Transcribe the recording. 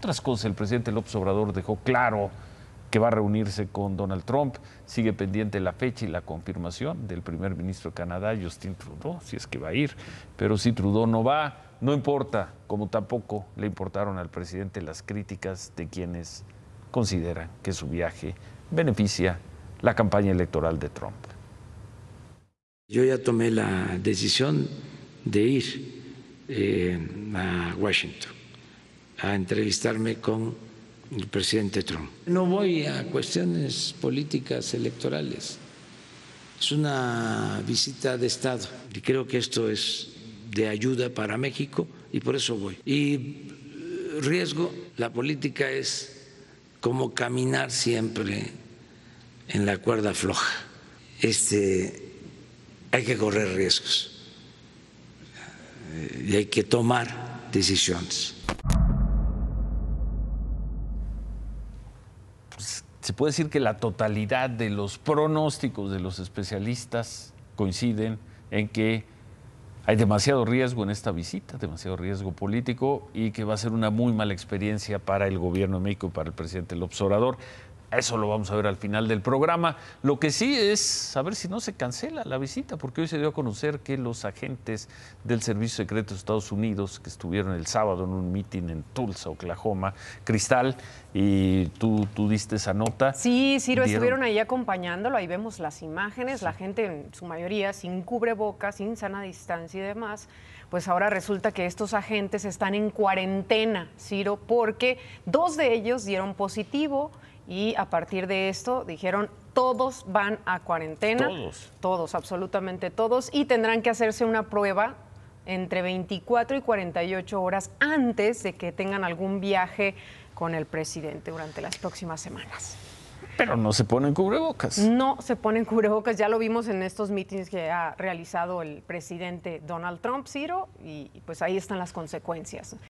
otras cosas, el presidente López Obrador dejó claro que va a reunirse con Donald Trump. Sigue pendiente la fecha y la confirmación del primer ministro de Canadá, Justin Trudeau, si es que va a ir. Pero si Trudeau no va, no importa, como tampoco le importaron al presidente las críticas de quienes consideran que su viaje beneficia la campaña electoral de Trump. Yo ya tomé la decisión de ir eh, a Washington a entrevistarme con el presidente Trump. No voy a cuestiones políticas electorales. Es una visita de Estado y creo que esto es de ayuda para México y por eso voy. Y riesgo, la política es como caminar siempre en la cuerda floja. Este, hay que correr riesgos eh, y hay que tomar decisiones. se puede decir que la totalidad de los pronósticos de los especialistas coinciden en que hay demasiado riesgo en esta visita, demasiado riesgo político y que va a ser una muy mala experiencia para el gobierno de México y para el presidente López Obrador. Eso lo vamos a ver al final del programa. Lo que sí es saber si no se cancela la visita, porque hoy se dio a conocer que los agentes del Servicio Secreto de Estados Unidos, que estuvieron el sábado en un mitin en Tulsa, Oklahoma, Cristal, y tú, diste esa nota. Sí, Ciro, estuvieron ahí acompañándolo, ahí vemos las imágenes, la gente en su mayoría sin cubrebocas, sin sana distancia y demás pues ahora resulta que estos agentes están en cuarentena, Ciro, porque dos de ellos dieron positivo y a partir de esto dijeron todos van a cuarentena. Todos. absolutamente todos. Y tendrán que hacerse una prueba entre 24 y 48 horas antes de que tengan algún viaje con el presidente durante las próximas semanas. Pero no se ponen cubrebocas. No se ponen cubrebocas. Ya lo vimos en estos mítines que ha realizado el presidente Donald Trump, Ciro, y pues ahí están las consecuencias.